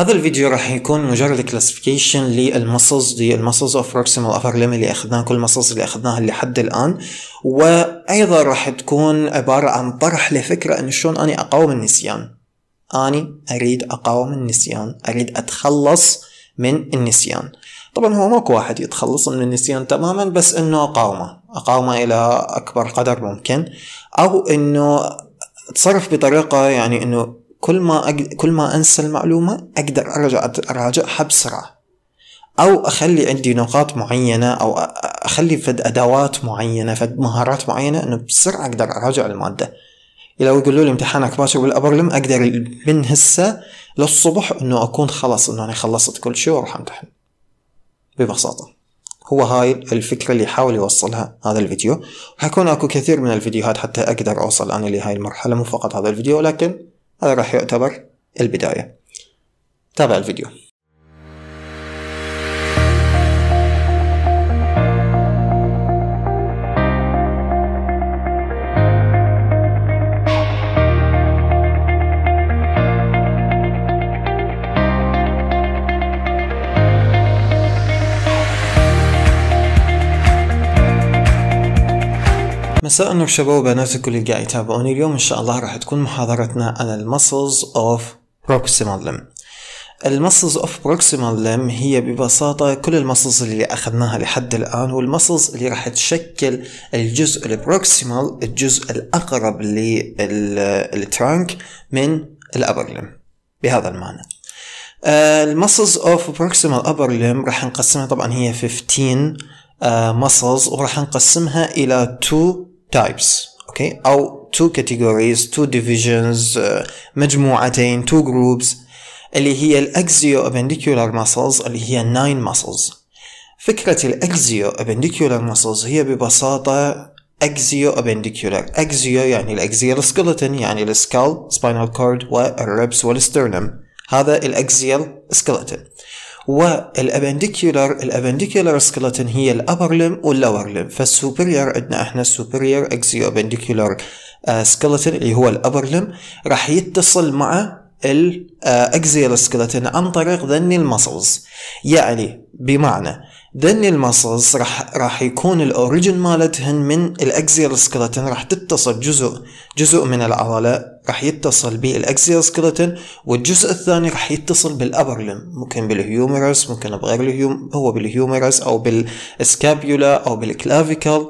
هذا الفيديو راح يكون مجرد كلاسيفيكيشن للمسلز دي المسلز اوف بروكسيمال افر ليم اللي اخذناها كل المسلز اللي اخذناها لحد الان وايضا راح تكون عباره عن طرح لفكره انه شلون اني اقاوم النسيان اني اريد اقاوم النسيان اريد اتخلص من النسيان طبعا هو ماكو واحد يتخلص من النسيان تماما بس انه اقاومه اقاومه الى اكبر قدر ممكن او انه اتصرف بطريقه يعني انه كل ما أج... كل ما انسى المعلومه اقدر ارجع اراجعها بسرعه او اخلي عندي نقاط معينه او اخلي فد ادوات معينه فد مهارات معينه انه بسرعه اقدر اراجع الماده لو يقولوا لي امتحانك باكر بالابرلم اقدر من هسه للصبح انه اكون خلص انه انا خلصت كل شيء وراح امتحن ببساطه هو هاي الفكرة اللي يحاول يوصلها هذا الفيديو وحيكون اكو كثير من الفيديوهات حتى اقدر اوصل انا لهاي المرحلة مو فقط هذا الفيديو لكن هذا راح يعتبر البداية تابع الفيديو مساء النور شباب وبنات الكل اللي قاعد يتابعوني اليوم ان شاء الله راح تكون محاضرتنا عن المسلز اوف بروكسيمال لم المسلز اوف بروكسيمال لم هي ببساطة كل المسلز اللي اخذناها لحد الان والمسلز اللي راح تشكل الجزء البروكسيمال الجزء الاقرب للترانك من الابر لم بهذا المعنى آه، المسلز اوف بروكسيمال ابر لم راح نقسمها طبعا هي 15 آه، muscles وراح نقسمها الى two types okay او two categories two divisions مجموعتين two groups اللي هي الاكزيو appendicular muscles اللي هي nine muscles فكرة الاكزيو appendicular muscles هي ببساطة اكزيو appendicular اكزيو يعني الاكزيال skeleton يعني السكال spinal cord والربس والسترنم هذا الاكزيال skeleton والابنديكيولار الابنديكيولار سكلتن هي الابر لم واللور لم فالسوبريور عندنا احنا السوبريور اكسيو ابنديكيولار آه، سكلتن اللي هو الابر لم راح يتصل مع الاكزيال آه، سكلتن عن طريق ذني المسلز يعني بمعنى ذني المصص راح راح يكون الاوريجن مالتهن من الاكزيال سكلتن راح تتصل جزء جزء من العضله راح يتصل بالاكزيال سكلتن والجزء الثاني راح يتصل بالابرلم ممكن بالهيومرس ممكن بغير الهيوم هو بالهيومرس او بالسكابيولا او بالكلافيكل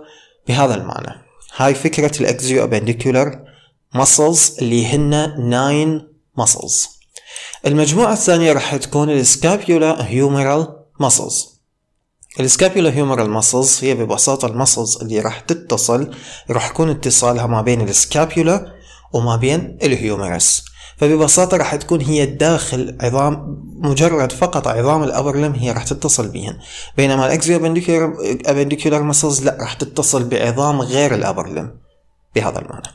بهذا المعنى هاي فكرة الاكزيو ابنديكولار مسلز اللي هن 9 مسلز المجموعة الثانية راح تكون السكابيولا هيومرال مسلز الاسكابيولا هيومرال ماسلز هي ببساطة الماسلز اللي راح تتصل راح يكون اتصالها ما بين السكابيولا وما بين الهيومرس فببساطة راح تكون هي داخل عظام مجرد فقط عظام الأبر لم هي راح تتصل بهن بينما الأكزيو ابندكيولار مسلز لا راح تتصل بعظام غير الأبر لم بهذا المعنى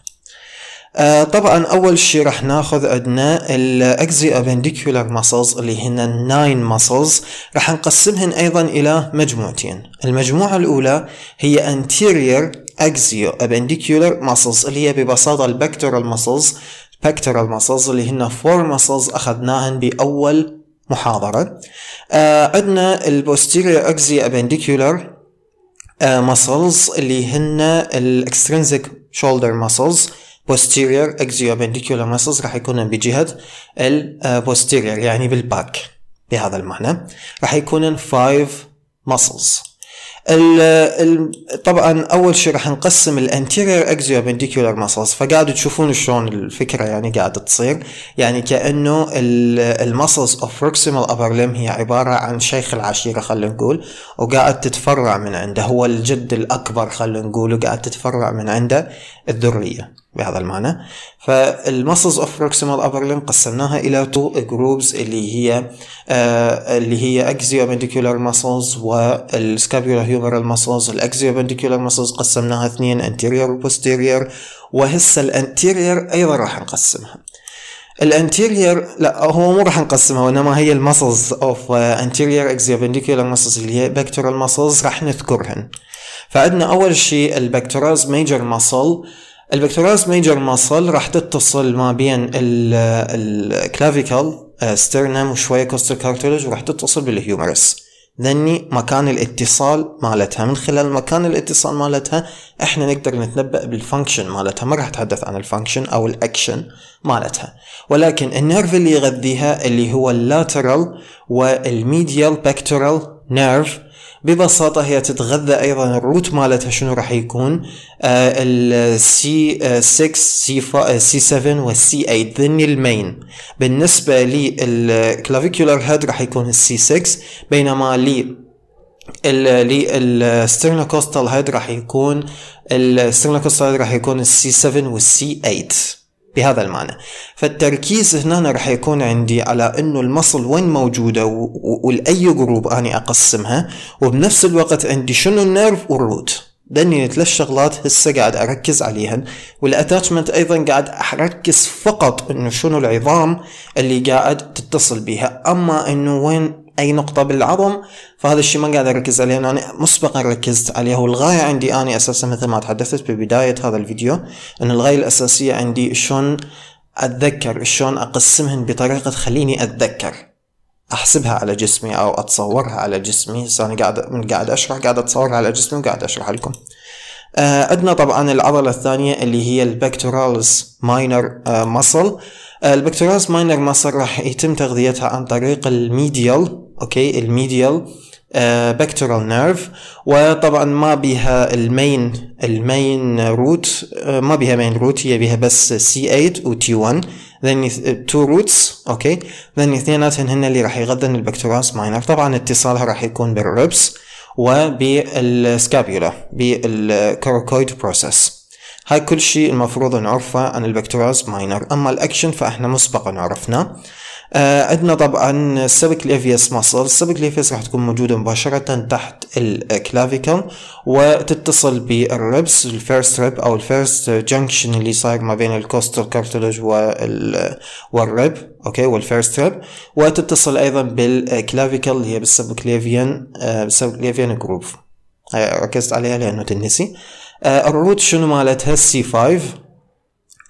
آه، طبعا اول شيء راح ناخذ عندنا الاكزي ابنديكولار ماسلز اللي هن الناين ماسلز راح نقسمهن ايضا الى مجموعتين المجموعه الاولى هي انتيرير اكزيو appendicular ماسلز اللي هي ببساطه البكتورال ماسلز بكتورال ماسلز اللي هن فور ماسلز اخذناهن باول محاضره آه، عندنا البوستيريور اكزي ابنديكولار ماسلز اللي هن الاكسترنزك شولدر ماسلز posterior axioperpendicular muscles راح يكونن بجهة ال آه, posterior يعني بالباك بهذا المعنى راح يكونن 5 muscles طبعا اول شيء راح نقسم الانتيرير اكزيوبنديكولار ماسلز فقاعد تشوفون شلون الفكره يعني قاعد تصير يعني كانه الماسلز اوف بروكسيمال ابر لم هي عباره عن شيخ العشيره خلينا نقول وقاعد تتفرع من عنده هو الجد الاكبر خلينا نقول وقاعد تتفرع من عنده الذريه بهذا المعنى فالمسلز اوف بروكسيمال ابر لين قسمناها الى تو جروبز اللي هي آه اللي هي اكزيو بنديكولار مسلز والسكابيولا هيومرال مسلز الاكزيو بنديكولار مسلز قسمناها اثنين انتيريور وبوستيريور وهسه الانتيريور ايضا راح نقسمها الانتيريور لا هو مو راح نقسمها وانما هي المسلز اوف انتيريور بنديكولار مسلز اللي هي بكتورال مسلز راح نذكرهن فعندنا اول شيء البكتورالز ميجر مسل البكتوراس ميجر ماسل راح تتصل ما بين الكلافيكال ستيرنم آه، وشويه كوستر كارتلج وراح تتصل بالهيومرس ذني مكان الاتصال مالتها من خلال مكان الاتصال مالتها احنا نقدر نتنبأ بالفانكشن مالتها ما راح اتحدث عن الفانكشن او الاكشن مالتها ولكن النيرف اللي يغذيها اللي هو اللاترال والميديال بكتورال نيرف ببساطه هي تتغذى ايضا الروت مالتها شنو راح يكون آه، c 6 آه، c 7 آه، و c 8 ذني المين بالنسبه للكلافيكولار هيد راح يكون c 6 بينما لي sternocostal هيد راح يكون السترنوكوستال هيد راح يكون السي 7 والسي 8 بهذا المعنى فالتركيز هنا راح يكون عندي على انه المصل وين موجوده ولاي جروب اني اقسمها وبنفس الوقت عندي شنو النيرف والروت دني ثلاث شغلات هسه قاعد اركز عليهن والاتاتشمنت ايضا قاعد اركز فقط انه شنو العظام اللي قاعد تتصل بها اما انه وين اي نقطه بالعظم فهذا الشيء ما قاعد اركز عليه انا مسبقا ركزت عليه والغايه عندي اني اساسا مثل ما تحدثت ببدايه هذا الفيديو ان الغايه الاساسيه عندي شلون اتذكر شلون اقسمهن بطريقه تخليني اتذكر احسبها على جسمي او اتصورها على جسمي هسه انا قاعد من قاعد اشرح قاعد اتصورها على جسمي وقاعد اشرح لكم آه، عندنا طبعا العضله الثانيه اللي هي البكتورالز ماينر آه، مسل آه، البكتورالز ماينر مسل راح يتم تغذيتها عن طريق الميديال اوكي الميديال آه، بكتورال نيرف وطبعا ما بها المين المين روت ما بها مين روت هي بها بس سي 8 و تي 1 ذن تو روتس اوكي ذن اثنيناتهم هن اللي راح يغذن البكتوراس ماينر طبعا اتصالها راح يكون بالربس وبالسكابيولا بالكروكويد بروسس هاي كل شيء المفروض نعرفه عن البكتوراس ماينر اما الاكشن فاحنا مسبقا عرفناه آه عندنا طبعا السبك الافيس ماسل السبك الافيس راح تكون موجوده مباشره تحت الكلافيكل وتتصل بالربس الفيرست ريب او الفيرست جنكشن اللي صاير ما بين الكوستال كارتلج والريب اوكي والفيرست ريب وتتصل ايضا بالكلافيكل اللي هي بالسبك ليفيان آه بالسبك ليفيان جروف آه، ركزت عليها لانه تنسي آه الروت شنو مالتها السي 5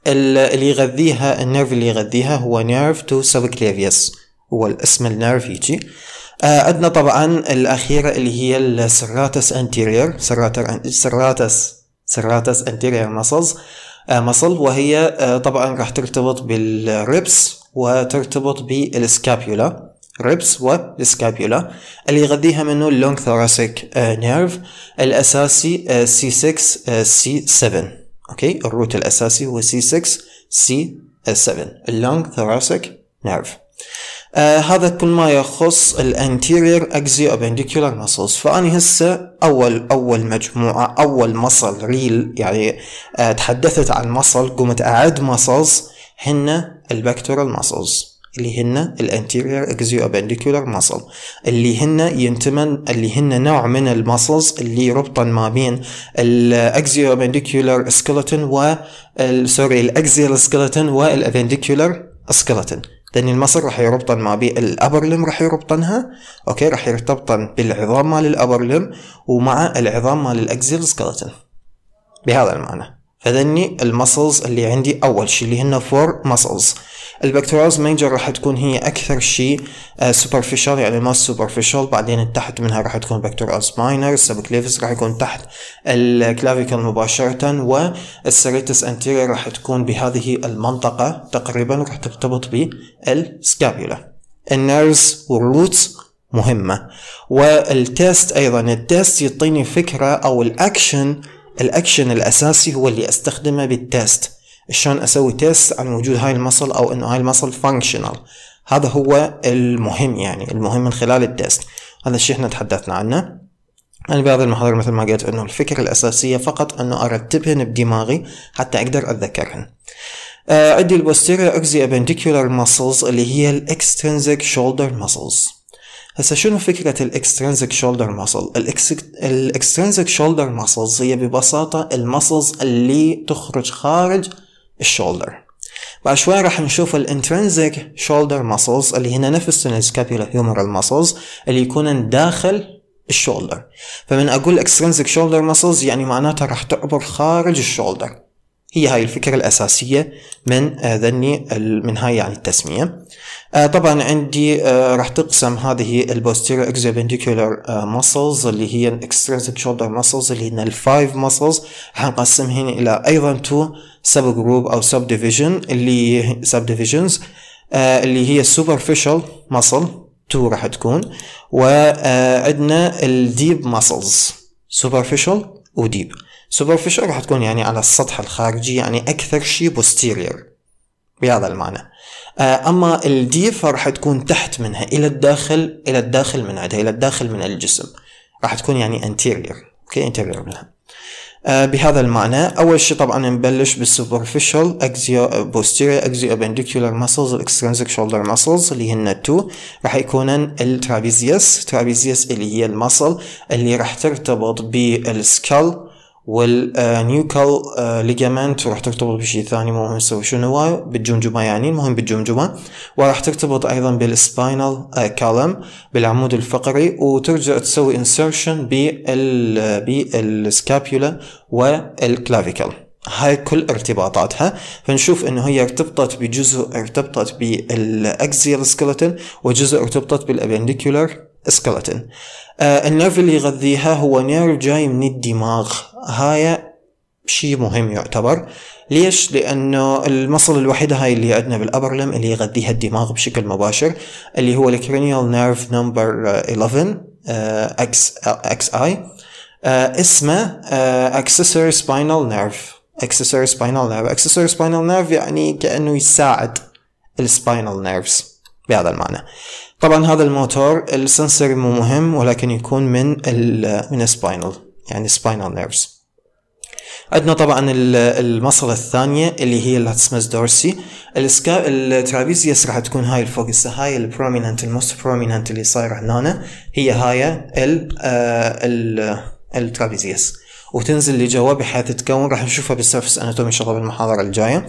اللي يغذيها النيرف اللي يغذيها هو نيرف تو سابكليفيس هو الاسم النيرف يجي آه، عندنا طبعا الأخيرة اللي هي السراتس انتيرير سراتس سراتس انتيرير مسلز مسل وهي آه، طبعا راح ترتبط بالريبس وترتبط بالسكابيولا ريبس والسكابيولا اللي يغذيها منه اللونج ثوراسيك نيرف الأساسي C6 آه، C7 اوكي الروت الاساسي هو سي 6 سي 7 اللونج ثوراسيك نيرف هذا كل ما يخص الانتيرير اكزي ابنديكولار مسلز فاني هسه اول اول مجموعه اول مصل ريل يعني uh، تحدثت عن مصل قمت اعد مصلز هن البكتورال ماسلز اللي هن الانتيرير اكزيو ابنديكولار muscle اللي هن ينتمن اللي هن نوع من الماسلز اللي ربطا ما بين الاكزيو ابنديكولار سكلتون و سوري الاكزيال سكلتن والابنديكولار سكلتن لان المصر راح يربطن ما بين الابرلم راح يربطنها اوكي راح يرتبطن بالعظام مال الابرلم ومع العظام مال الاكزيل سكلتن بهذا المعنى هذني المسلز اللي عندي اول شيء اللي هن فور مسلز البكتيريوز مينجر راح تكون هي اكثر شيء سوبرفيشال آه، يعني موست سوبرفيشال بعدين تحت منها راح تكون بكتيريوز ماينر السبكليفس راح يكون تحت الكلافيكل مباشرة والسريتس انتيريا راح تكون بهذه المنطقة تقريبا راح ترتبط بالسكابيولا النيرز والروتس مهمة والتيست ايضا التيست يعطيني فكرة او الاكشن الاكشن الاساسي هو اللي استخدمه بالتيست شلون اسوي تيست عن وجود هاي المصل او انه هاي المصل فانكشنال هذا هو المهم يعني المهم من خلال التيست هذا الشيء احنا تحدثنا عنه أنا بهذا المحاضرة مثل ما قلت أنه الفكرة الأساسية فقط أنه أرتبهن بدماغي حتى أقدر أتذكرهن آه، عندي البوستيريا اكزي ابنديكولار muscles اللي هي الاكسترنزك شولدر muscles هسه شنو فكرة الاكسترنزك شولدر ماسل الاكسترنزك شولدر muscles هي ببساطة المسلز اللي تخرج خارج الشولدر بعد شوي راح نشوف الانترنزك شولدر ماسلز اللي هنا نفس السكابيولا هيومرال ماسلز اللي يكونن داخل الشولدر فمن اقول اكسترنزك شولدر ماسلز يعني معناتها راح تعبر خارج الشولدر هي هاي الفكرة الأساسية من ذني من هاي يعني التسمية آه، طبعا عندي آه، راح تقسم هذه البوستيريو اكزوبنديكولار مسلز اللي هي الاكسترنسك شولدر مسلز اللي هي الفايف مسلز راح إلى أيضا تو سب جروب أو سب ديفيجن اللي سب ديفيجنز اللي هي السوبرفيشال مسل تو راح تكون وعندنا آه، الديب muscles سوبرفيشال وديب superficial راح تكون يعني على السطح الخارجي يعني أكثر شيء posterior بهذا المعنى آه، أما الديف فراح تكون تحت منها إلى الداخل إلى الداخل من عندها إلى الداخل من الجسم راح تكون يعني anterior أوكي انتيرير منها آه، بهذا المعنى أول شيء طبعا نبلش بالسوبرفيشال أكزيو posterior أكزيو appendicular muscles الإكسترنسك شولدر muscles اللي هن التو راح يكونن الترابيزيوس ترابيزيوس اللي هي المصل اللي راح ترتبط بالسكال والنيوكل ليجامنت وراح ترتبط بشيء ثاني مو مهم تسوي شنو هو بالجمجمه يعني المهم بالجمجمه وراح ترتبط ايضا بالسباينال كالم uh, بالعمود الفقري وترجع تسوي انسرشن بال uh, بالسكابيولا والكلافيكل هاي كل ارتباطاتها فنشوف انه هي ارتبطت بجزء ارتبطت بالاكزيال سكلتن وجزء ارتبطت بالاپنديكولار سكلتن آه النيرف اللي يغذيها هو نيرف جاي من الدماغ هاي شيء مهم يعتبر ليش؟ لأنه المصل الوحيدة هاي اللي عندنا بالأبرلم اللي يغذيها الدماغ بشكل مباشر اللي هو الكرينيال نيرف نمبر 11 اكس اكس اي اسمه اكسسوري سباينال نيرف اكسسوري سباينال نيرف اكسسوري سباينال نيرف يعني كأنه يساعد السباينال نيرفز بهذا المعنى طبعا هذا الموتور السنسر مو مهم ولكن يكون من الـ من السباينال يعني سباينال نيرفز عندنا طبعا المصلة الثانية اللي هي اللاتسمس دورسي الترابيزيس راح تكون هاي الفوق هسه هاي البروميننت الموست بروميننت اللي صايرة هنا هي هاي ال آه، الترابيزيس وتنزل لجوا بحيث تكون راح نشوفها بالسيرفس اناتومي ان شاء الله بالمحاضره الجايه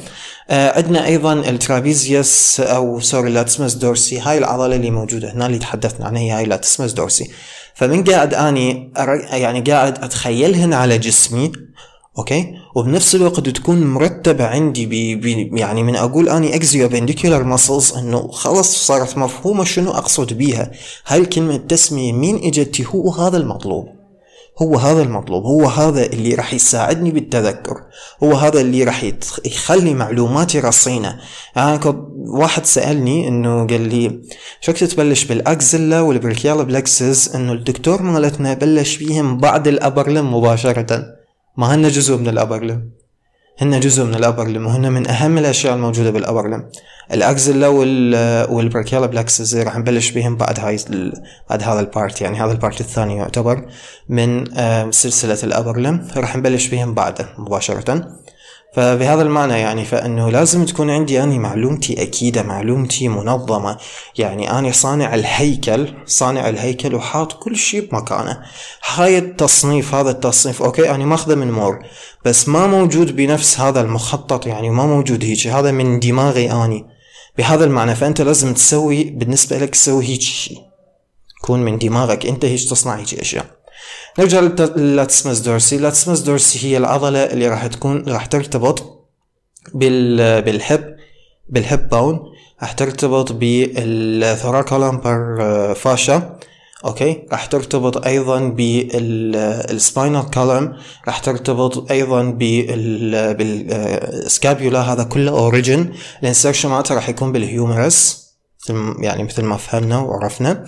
آه، عندنا ايضا الترابيزيوس او سوري لاتسمس دورسي هاي العضله اللي موجوده هنا اللي تحدثنا عنها هي هاي لاتسمس دورسي فمن قاعد اني يعني قاعد اتخيلهن على جسمي اوكي وبنفس الوقت تكون مرتبه عندي بي بي يعني من اقول اني اكزيو بنديكولار ماسلز انه خلص صارت مفهومه شنو اقصد بيها هاي الكلمه التسميه مين اجت هو هذا المطلوب هو هذا المطلوب هو هذا اللي راح يساعدني بالتذكر هو هذا اللي راح يخلي معلوماتي رصينة أنا يعني كنت واحد سألني إنه قال لي شكت تبلش بالأكزلا والبركيال بلكسز إنه الدكتور مالتنا بلش فيهم بعد الأبرلم مباشرة ما هن جزء من الأبرلم هن جزء من الابرلم وهن من اهم الاشياء الموجوده بالابرلم الاكزلا آه، والبركيلا بلاكسز راح نبلش بهم بعد هاي بعد هذا البارت يعني هذا البارت الثاني يعتبر من آه، سلسله الابرلم راح نبلش بهم بعده مباشره فبهذا المعنى يعني فانه لازم تكون عندي اني معلومتي اكيده معلومتي منظمه يعني اني صانع الهيكل صانع الهيكل وحاط كل شيء بمكانه هاي التصنيف هذا التصنيف اوكي انا ماخذه من مور بس ما موجود بنفس هذا المخطط يعني ما موجود هيك هذا من دماغي اني بهذا المعنى فانت لازم تسوي بالنسبه لك تسوي هيك شيء كون من دماغك انت هيك تصنع هيك اشياء نرجع لللاتسمس دورسي اللاتسمس دورسي هي العضلة اللي راح تكون راح ترتبط بال بالهب بالهب باون راح ترتبط بالثورا كولامبر فاشا اوكي راح ترتبط ايضا بالسباينال كولم راح ترتبط ايضا بالسكابيولا آه، هذا كله اوريجن الانسرشن مالته راح يكون بالهيومرس يعني مثل ما فهمنا وعرفنا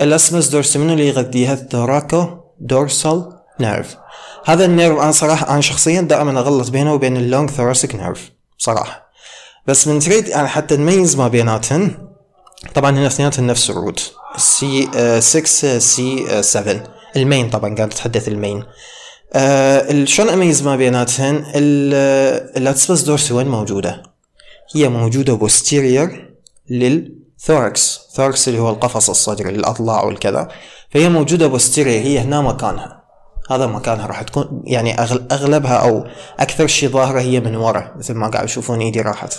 الاسمس دورسي منو اللي يغذيها الثوراكو dorsal nerve هذا النيرف انا صراحه انا شخصيا دائما اغلط بينه وبين اللونج thoracic نيرف صراحه بس من تريد يعني حتى نميز ما بيناتهن طبعا هنا اثنيناتهم نفس الروت سي 6 سي 7 المين طبعا قاعد تتحدث المين أه شلون اميز ما بيناتهن اللاتسبس آه، دورسي وين موجوده هي موجوده بوستيرير للثوركس ثوركس اللي هو القفص الصدري للاضلاع والكذا فهي موجوده بوستيريا هي هنا مكانها هذا مكانها راح تكون يعني اغلبها او اكثر شيء ظاهره هي من ورا مثل ما قاعد تشوفون ايدي راحت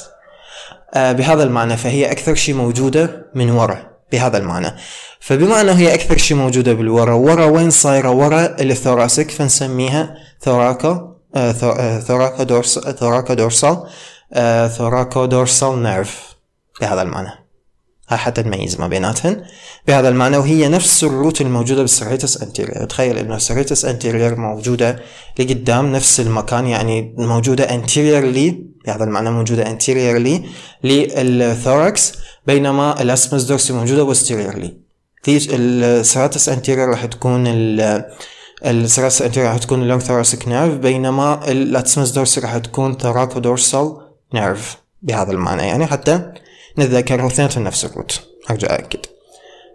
آه بهذا المعنى فهي اكثر شيء موجوده من ورا بهذا المعنى فبما انه هي اكثر شيء موجوده بالورا ورا وين صايره ورا الثوراسك فنسميها ثوراكا آه ثوراكا دورس ثوراكا دورسال آه ثوراكا دورسال نيرف بهذا المعنى حتى نميز ما بيناتهن بهذا المعنى وهي نفس الروت الموجودة بالسريتس انتيرير تخيل انه السريتس انتيرير موجودة لقدام نفس المكان يعني موجودة انتيريرلي بهذا المعنى موجودة انتيريرلي للثوركس بينما الاسمس دورسي موجودة وستيريرلي السراتس انتيرير راح تكون السراتس انتيرير راح تكون اللونج ثوراسيك نيرف بينما الاسمس دورسي راح تكون ثراكو دورسال نيرف بهذا المعنى يعني حتى نتذكر اثنيناتهم نفس الروت ارجع أأكد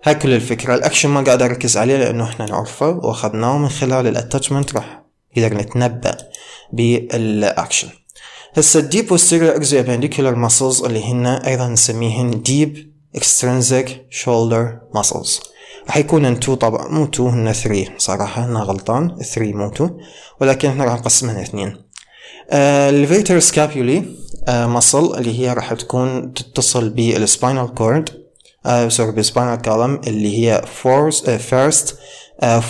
هاي كل الفكرة الأكشن ما قاعد أركز عليه لأنه إحنا نعرفه وأخذناه من خلال الأتاتشمنت راح نقدر نتنبأ بالأكشن هسه الديب والسيريا اكزي بينديكولار ماسلز اللي هن أيضا نسميهن ديب اكسترنزك شولدر ماسلز راح يكون تو طبعا مو تو هن ثري صراحة أنا غلطان ثري مو تو ولكن احنا راح نقسمهن اثنين آه، الفيتر سكابيولي مصل آه، اللي هي راح تكون تتصل بالسباينال كورد سوري بالسباينال كولم اللي هي فورس فيرست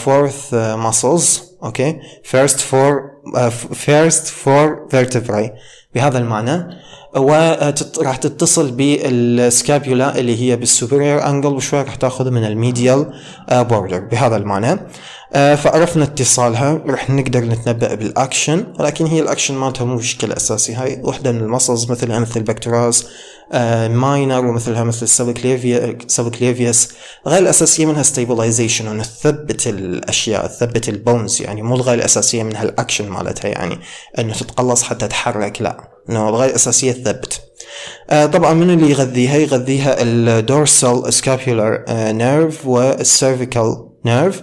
فورث ماسلز اوكي فيرست فور فيرست فور فيرتبراي بهذا المعنى uh, وراح تتصل بالسكابيولا اللي هي بالسوبرير انجل وشوي راح تاخذ من الميديال بوردر آه، بهذا المعنى آه، فعرفنا اتصالها راح نقدر نتنبأ بالاكشن ولكن هي الاكشن مالتها مو بشكل اساسي هاي وحده من المصلز مثلها مثل البكتراز ماينر آه، ومثلها مثل السبكليفيس سبكليفيس غير الاساسيه منها ستيبلايزيشن ونثبت الاشياء تثبت البونز يعني مو الغايه الاساسيه منها الاكشن مالتها يعني انه تتقلص حتى تتحرك لا نعم، انه الغايه الاساسيه تثبت آه طبعا من اللي يغذيها يغذيها الدورسال سكابيولار نيرف والسيرفيكال نيرف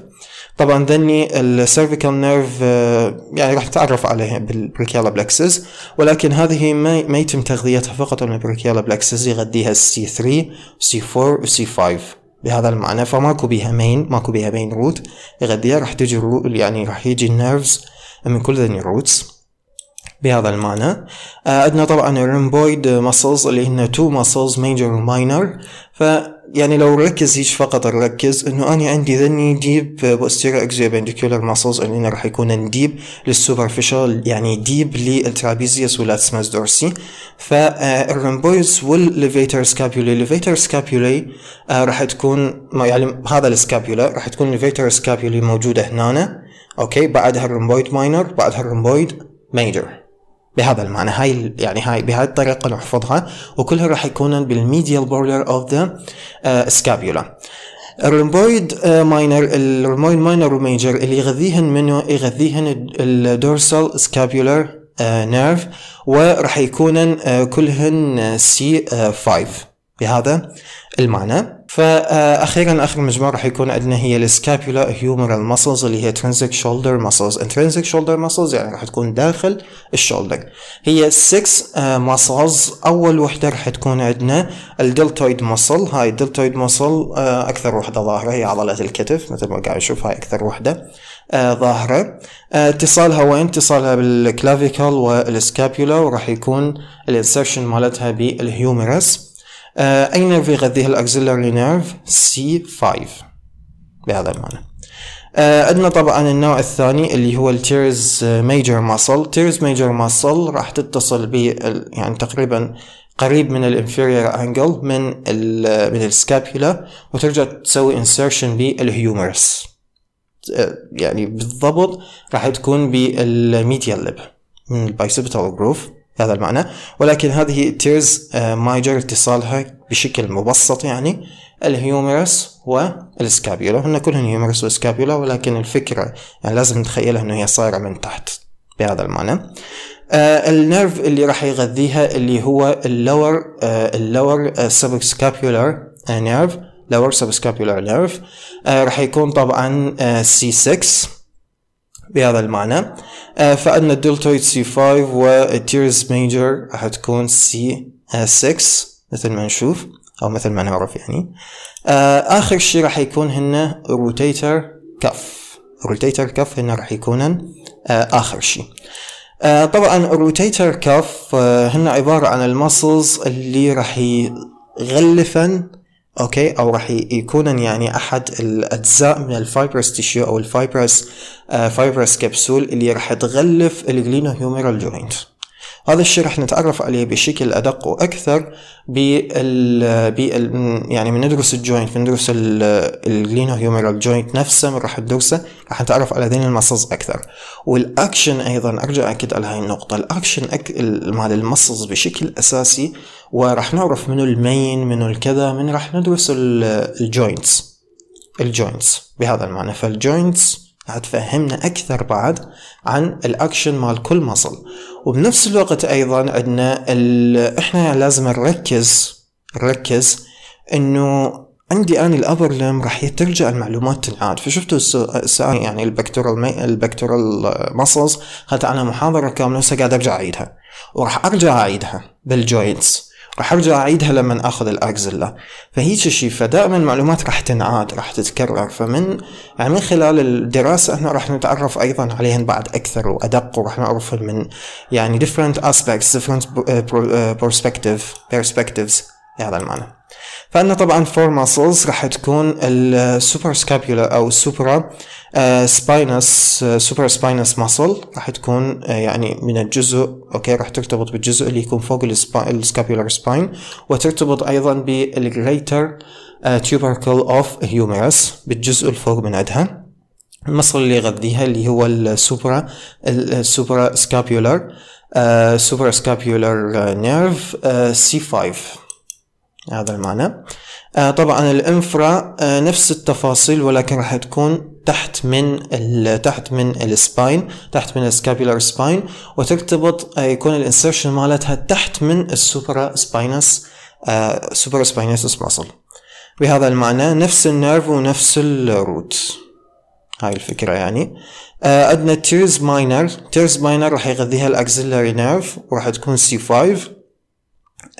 طبعا ذني السيرفيكال نيرف آه، يعني راح تتعرف عليها بالبريكيالا بلكسس ولكن هذه ما ما يتم تغذيتها فقط من البريكيالا بلكسس يغذيها السي 3 سي 4 وسي 5 بهذا المعنى فماكو بيها مين ماكو بيها مين روت يغذيها راح تجي يعني راح يجي النيرفز من كل ذني الروتس بهذا المعنى آه، عندنا طبعا الريمبويد مسلز اللي هن تو مسلز ميجر وماينر ف يعني لو ركز هيج فقط نركز انه انا عندي ذني ديب بوستيرا اكزيو بنديكولار ماسلز اللي هن راح يكون ديب للسوبرفيشال يعني ديب للترابيزيوس والاتسماس دورسي فالرمبويدز والليفيتر سكابيولاي الليفيتر سكابيولاي راح تكون يعني هذا السكابيولا راح تكون الليفيتر سكابيولاي موجوده هنا اوكي بعدها الرمبويد ماينر بعدها الرمبويد ميجر بهذا المعنى هاي يعني هاي بهاي الطريقه نحفظها وكلها راح يكون بالميديال بوردر اوف آه، ذا سكابيولا الرومبويد ماينر آه، الرومبويد ماينر وميجر اللي يغذيهن منه يغذيهن الدورسال سكابيولر نيرف وراح يكونن آه، كلهن سي 5 بهذا المعنى فاخيرا اخر مجموعه راح يكون عندنا هي السكابولا هيومرال ماسلز اللي هي ترانزيك شولدر ماسلز انترنسيك شولدر ماسلز يعني راح تكون داخل الشولدر هي 6 ماسلز آه، اول وحده راح تكون عندنا الدلتويد ماسل هاي الدلتويد ماسل آه، اكثر وحده ظاهره هي عضله الكتف مثل ما قاعد اشوف هاي اكثر وحده آه، ظاهره اتصالها وين اتصالها بالكلافيكال والسكابولا وراح يكون الانسرشن مالتها بالهيومرس آه، أي نيرف يغذيه الأكسلري نيرف C5 بهذا المعنى آه، عندنا طبعا النوع الثاني اللي هو التيرز ميجر ماسل تيرز ميجر ماسل راح تتصل ب يعني تقريبا قريب من الانفيرير انجل من من السكابيولا وترجع تسوي انسرشن بالهيومرس آه، يعني بالضبط راح تكون بالميديال ليب من البايسبتال جروف هذا المعنى ولكن هذه تيرز مايجر آه، اتصالها بشكل مبسط يعني الهيومرس والسكابيولا هن كلهن هيومرس وسكابيولا ولكن الفكرة يعني لازم نتخيلها انه هي صايرة من تحت بهذا المعنى آه، النيرف اللي راح يغذيها اللي هو اللور اللور سبسكابيولار نيرف لور سبسكابيولار نيرف راح يكون طبعا سي آه، c C6 بهذا المعنى آه، فعندنا الدلتويد سي 5 والتيرز ميجر راح تكون سي 6 مثل ما نشوف او مثل ما نعرف يعني آه، اخر شيء راح يكون هن روتيتر كف روتيتر كف هن راح يكونن آه، اخر شيء آه طبعا الروتيتر كف آه هن عبارة عن المسلز اللي راح يغلفن اوكي او راح يكون يعني احد الاجزاء من الفايبرس تيشيو او الفايبرس آه، فايبرس كبسول اللي راح تغلف الجلينو هيوميرال جوينت هذا الشيء راح نتعرف عليه بشكل ادق واكثر بال يعني يعني بندرس الجوينت بندرس الجلينو هيوميرال جوينت نفسه من راح ندرسه راح نتعرف على ذين المصص اكثر والاكشن ايضا ارجع اكد على هاي النقطه الاكشن مال المصص بشكل اساسي وراح نعرف منو المين منو الكذا من راح ندرس الجوينتس الجوينتس بهذا المعنى فالجوينتس هتفهمنا أكثر بعد عن الأكشن مال كل مصل وبنفس الوقت أيضا عندنا إحنا لازم نركز نركز إنه عندي أنا الأبر لم راح ترجع المعلومات تنعاد فشفتوا السؤال يعني البكتورال مي... البكتورال مصلز خذت انا محاضرة كاملة هسه قاعد أرجع أعيدها وراح أرجع أعيدها بالجوينتس رح ارجع اعيدها لما اخذ الاكزلا فهيك شيء فدائما المعلومات رح تنعاد رح تتكرر فمن يعني من خلال الدراسه احنا رح نتعرف ايضا عليهم بعد اكثر وادق ورح نعرفهم من يعني different aspects different آه، آه، perspective perspectives بهذا المعنى فانا طبعا فور ماسلز رح تكون السوبر سكابيولا او السوبرا سباينس سوبر سباينس ماسل راح تكون آه، يعني من الجزء اوكي راح ترتبط بالجزء اللي يكون فوق السكابيولار سباين وترتبط ايضا بالجريتر تيوبركل اوف هيوميرس بالجزء الفوق من عندها المصل اللي يغذيها اللي هو السوبرا السوبرا سكابيولار سوبرا سكابيولار نيرف سي 5 هذا المعنى آه، طبعا الانفرا آه، نفس التفاصيل ولكن راح تكون تحت من تحت من السباين تحت من السكابيولار سباين وترتبط يكون الانسرشن مالتها تحت من السوبرا سباينس سوبرا سباينسس ماسل بهذا المعنى نفس النيرف ونفس الروت هاي الفكرة يعني آه، عندنا تيرز ماينر تيرز ماينر راح يغذيها الاكزيلاري نيرف وراح تكون سي 5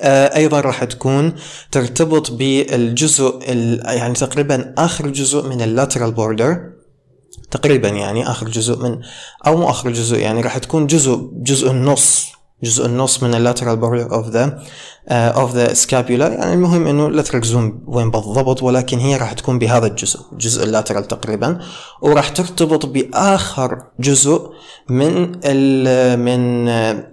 آه، ايضا راح تكون ترتبط بالجزء يعني تقريبا اخر جزء من اللاترال بوردر تقريبا يعني اخر جزء من او مو اخر جزء يعني راح تكون جزء جزء النص جزء النص من اللاترال بارير اوف ذا اوف ذا سكابيولا يعني المهم انه لا تركزون وين بالضبط ولكن هي راح تكون بهذا الجزء جزء اللاترال تقريبا وراح ترتبط باخر جزء من ال من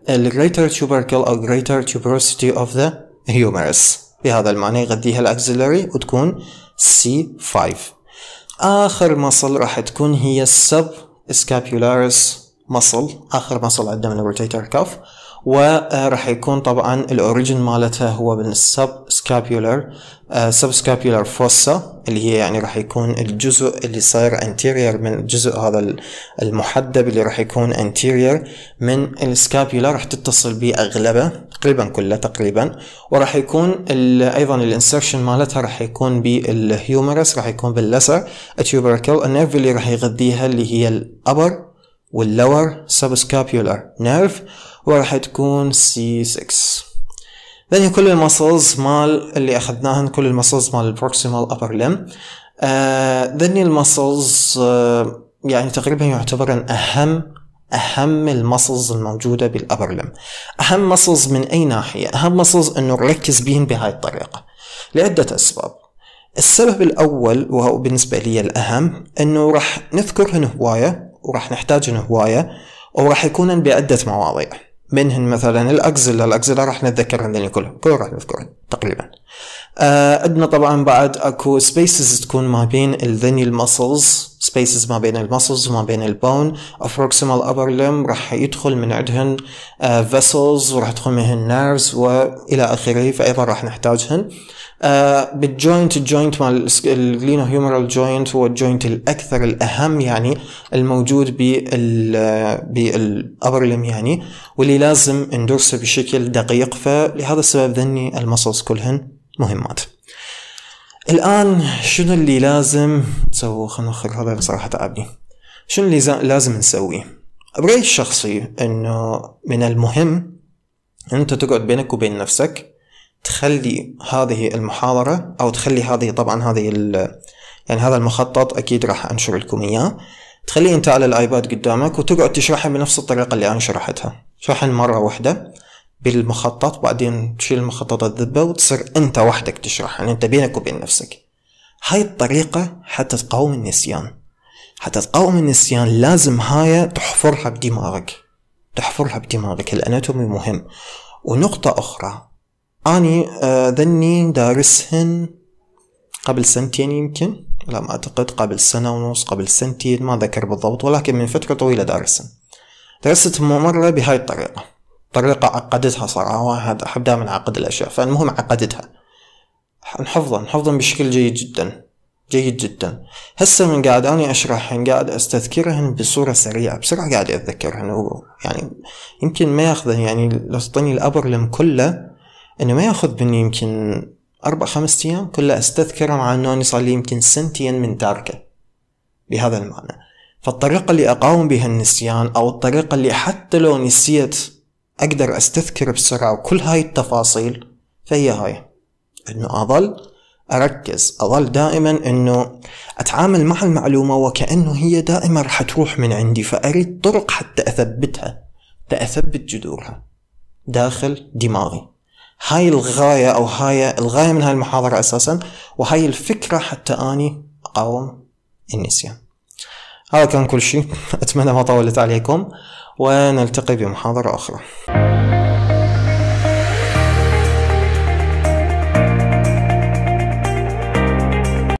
الريتر تيوبركل او جريتر تيوبروسيتي اوف ذا هيومرس بهذا المعنى يغذيها الاكزيلري وتكون C5 آخر مصل راح تكون هي السب اسكابيولاريس مصل آخر مصل عندنا من الروتيتر كاف وراح آه، يكون طبعا الاوريجن مالتها هو من السب سكابيولر آه، سب سكابيولر فوسا اللي هي يعني راح يكون الجزء اللي صاير انتيرير من الجزء هذا المحدب اللي راح يكون انتيرير من السكابيولا راح تتصل به اغلبه تقريبا كله تقريبا وراح يكون ايضا الانسرشن مالتها راح يكون بالهيومرس راح يكون باللسر التيوبركل النيرف اللي راح يغذيها اللي هي الابر واللور سبسكابيولار نيرف وراح تكون سي 6 ذني كل المسلز مال اللي اخذناهن كل المسلز مال البروكسيمال ابر لم ذني المسلز آه، يعني تقريبا يعتبرن اهم اهم المسلز الموجوده بالابر لم اهم مسلز من اي ناحيه اهم مسلز انه نركز بهن بهاي الطريقه لعده اسباب السبب الاول وهو بالنسبه لي الاهم انه راح نذكرهن هوايه وراح نحتاجهن هواية وراح يكونن بعدة مواضيع منهن مثلا الأكزلا الأكزلا راح نتذكرهن كلهم كلهم راح نذكرهن تقريبا آه، عندنا طبعا بعد اكو سبيسز تكون ما بين الذني المسلز سبيسز ما بين المسلز وما بين البون افروكسيمال ابر لم راح يدخل من عندهن فيسلز آه، وراح تدخل منهن نيرفز والى اخره فايضا راح نحتاجهن بالجوينت الجوينت مال الجلينو هيومرال جوينت هو الجوينت الاكثر الاهم يعني الموجود بال بالابر لم يعني واللي لازم ندرسه بشكل دقيق فلهذا السبب ذني المسلز كلهن مهمات الان شنو اللي لازم نسوي خلينا نخرج هذا صراحه تعبني شنو اللي لازم نسويه برأيي الشخصي انه من المهم انت تقعد بينك وبين نفسك تخلي هذه المحاضرة أو تخلي هذه طبعا هذه يعني هذا المخطط أكيد راح أنشر لكم إياه تخليه أنت على الآيباد قدامك وتقعد تشرحها بنفس الطريقة اللي أنا شرحتها شرحها مرة واحدة بالمخطط بعدين تشيل المخطط الذبة وتصير أنت وحدك تشرح يعني أنت بينك وبين نفسك هاي الطريقة حتى تقاوم النسيان حتى تقاوم النسيان لازم هاي تحفرها بدماغك تحفرها بدماغك الأناتومي مهم ونقطة أخرى أني آه، ذني دارسهن قبل سنتين يمكن لا ما أعتقد قبل سنة ونص قبل سنتين ما ذكر بالضبط ولكن من فترة طويلة دارسهن درست مرة بهاي الطريقة طريقة عقدتها صراحة واحد أحب دائما أعقد الأشياء فالمهم عقدتها نحفظه نحفظه بشكل جيد جدا جيد جدا هسه من قاعد أني أشرحهن قاعد أستذكرهن بصورة سريعة بسرعة قاعد أتذكرهن يعني يمكن ما ياخذن يعني لو تعطيني الأبر كله انه ما ياخذ مني يمكن اربع خمس ايام كلها استذكره مع انه صار لي يمكن سنتين من تاركه بهذا المعنى فالطريقة اللي أقاوم بها النسيان أو الطريقة اللي حتى لو نسيت أقدر أستذكر بسرعة وكل هاي التفاصيل فهي هاي أنه أظل أركز أظل دائما أنه أتعامل مع المعلومة وكأنه هي دائما راح تروح من عندي فأريد طرق حتى أثبتها تأثبت جذورها داخل دماغي هاي الغاية أو هاي الغاية من هاي المحاضرة أساسا وهاي الفكرة حتى أني أقاوم النسيان هذا كان كل شيء أتمنى ما طولت عليكم ونلتقي بمحاضرة أخرى